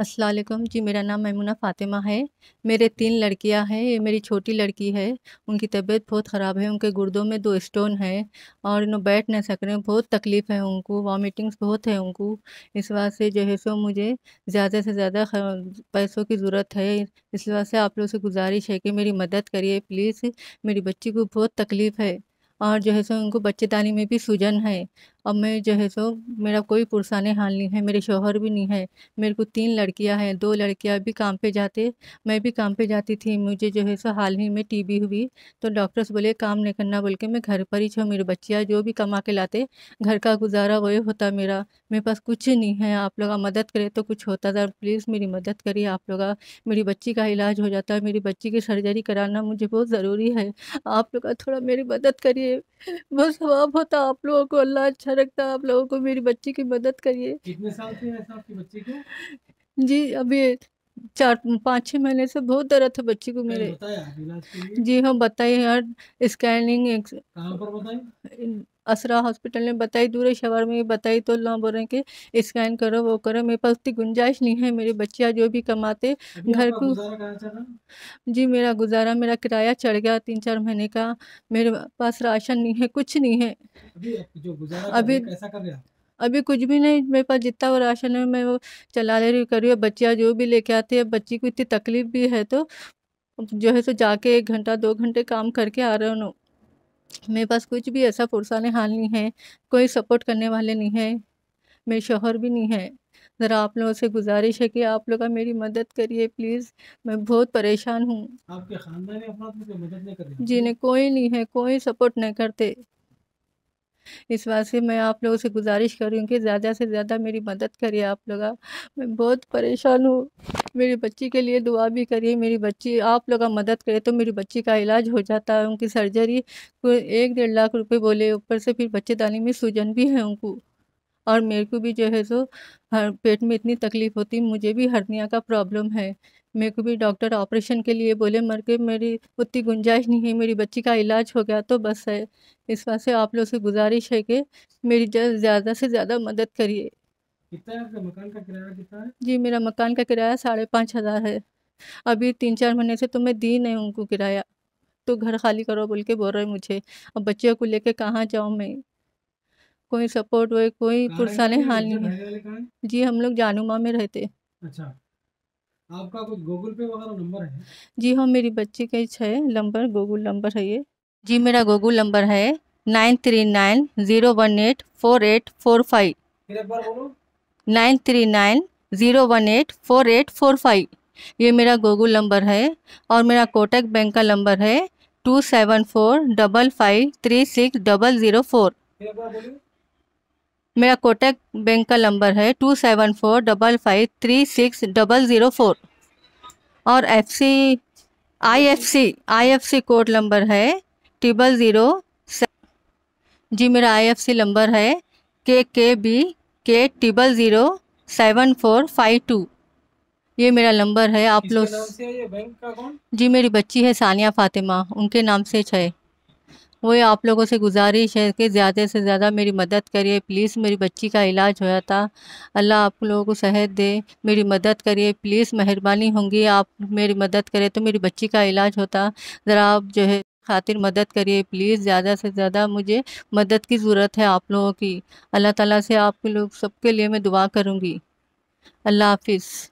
असलम जी मेरा नाम ममुना फ़ातिमा है मेरे तीन लड़कियां हैं ये मेरी छोटी लड़की है उनकी तबीयत बहुत ख़राब है उनके गुर्दों में दो स्टोन है और इन्हों बैठ नहीं सक रहे हैं बहुत तकलीफ़ है उनको वॉमिटिंग्स बहुत है उनको इस वजह से जो है सो मुझे ज़्यादा से ज़्यादा पैसों की ज़रूरत है इस वजह से आप लोगों से गुजारिश है कि मेरी मदद करिए प्लीज़ मेरी बच्ची को बहुत तकलीफ़ है और जो है सो उनको बच्चेदानी में भी सूजन है अब मैं जो है सो मेरा कोई पुरसान हाल नहीं है मेरे शोहर भी नहीं है मेरे को तीन लड़कियां हैं दो लड़कियां भी काम पे जाते मैं भी काम पे जाती थी मुझे जो है सो हाल ही में टीबी हुई तो डॉक्टर्स बोले काम नहीं करना बोल के मैं घर पर ही छो मेरी बच्चियाँ जो भी कमा के लाते घर का गुजारा वही होता मेरा मेरे पास कुछ नहीं है आप लोग मदद करे तो कुछ होता था प्लीज़ मेरी मदद करिए आप लोग मेरी बच्ची का इलाज हो जाता है मेरी बच्ची की सर्जरी कराना मुझे बहुत ज़रूरी है आप लोग थोड़ा मेरी मदद करिए बस सवाब होता आप लोगों को अल्लाह अच्छा अच्छा लगता है आप लोगों को मेरी बच्ची की मदद करिए कितने साल से आपकी बच्ची को जी अभी चार पाँच छः महीने से बहुत दर्द था बच्ची को मेरे जी हाँ बताइए यार स्कैनिंग कहाँ पर बताइए असरा हॉस्पिटल ने बताई दूर शवर में बताई तो अल्लाह बोल रहे कि स्कैन करो वो करो मेरे पास उतनी गुंजाइश नहीं है मेरे बच्चिया जो भी कमाते घर को जी मेरा गुजारा मेरा किराया चढ़ गया तीन चार महीने का मेरे पास राशन नहीं है कुछ नहीं है अभी अभी कुछ भी नहीं मेरे पास जितना वो राशन है मैं वो चला ले रही करी बच्चिया जो भी लेके आती है बच्ची को इतनी तकलीफ भी है तो जो है सो जाके एक घंटा दो घंटे काम करके आ रहे हो मेरे पास कुछ भी ऐसा पुरसान हाल नहीं है कोई सपोर्ट करने वाले नहीं है मेरे शोहर भी नहीं है ज़रा आप लोगों से गुजारिश है कि आप लोग मेरी मदद करिए प्लीज़ मैं बहुत परेशान हूँ आपके खानदानी मदद नहीं करते कोई नहीं है कोई सपोर्ट नहीं करते इस बात से मैं आप लोगों से गुजारिश कर रही हूँ कि ज़्यादा से ज़्यादा मेरी मदद करिए आप लोग मैं बहुत परेशान हूँ मेरी बच्ची के लिए दुआ भी करिए मेरी बच्ची आप लोग मदद करें तो मेरी बच्ची का इलाज हो जाता है उनकी सर्जरी एक डेढ़ लाख रुपए बोले ऊपर से फिर बच्चेदानी में सूजन भी है उनको और मेरे को भी जो है सो हर पेट में इतनी तकलीफ़ होती मुझे भी हरनिया का प्रॉब्लम है मेरे को भी डॉक्टर ऑपरेशन के लिए बोले मर के मेरी उतनी गुंजाइश नहीं है मेरी बच्ची का इलाज हो गया तो बस है इस वजह से आप लोग से गुजारिश है कि मेरी ज़्यादा से ज़्यादा मदद करिए किराया जी मेरा मकान का किराया साढ़े पाँच हज़ार है अभी तीन चार महीने से तो मैं दी नहीं उनको किराया तो घर खाली करो बोल के बोल रहे मुझे अब बच्चों को लेके कहाँ जाऊँ मैं कोई सपोर्ट हुए कोई पुरसाने हाल नहीं है जी हम लोग जानुमा में रहते अच्छा आपका कुछ गूगल पे वगैरह नंबर है जी हाँ मेरी बच्ची का है नंबर गूगल नंबर है ये जी मेरा गूगल नंबर है nine three nine zero one eight four eight four five nine three nine zero one eight four eight four five ये मेरा गूगल नंबर है और मेरा कोटक बैंक का नंबर है two seven four double five three six double zero four मेरा Kotak bank का number है two seven four double five three six double zero four और F C I F C I F C code number है triple zero जी मेरा आई F सी number है के K B K triple zero seven four five two ये मेरा number है आप लोग जी मेरी बच्ची है सानिया फातिमा उनके नाम से छः वही आप लोगों से गुजारिश है कि ज़्यादा से ज़्यादा मेरी मदद करिए प्लीज़ मेरी बच्ची का इलाज होया था अल्लाह आप लोगों को सेहत दे मेरी मदद करिए प्लीज़ मेहरबानी होंगी आप मेरी मदद करें तो मेरी बच्ची का इलाज होता ज़रा आप जो है खातिर मदद करिए प्लीज़ ज़्यादा से ज़्यादा मुझे मदद की ज़रूरत है आप लोगों की अल्लाह ताला से आप लोग सबके लिए मैं दुआ करूँगी अल्लाह हाफिज़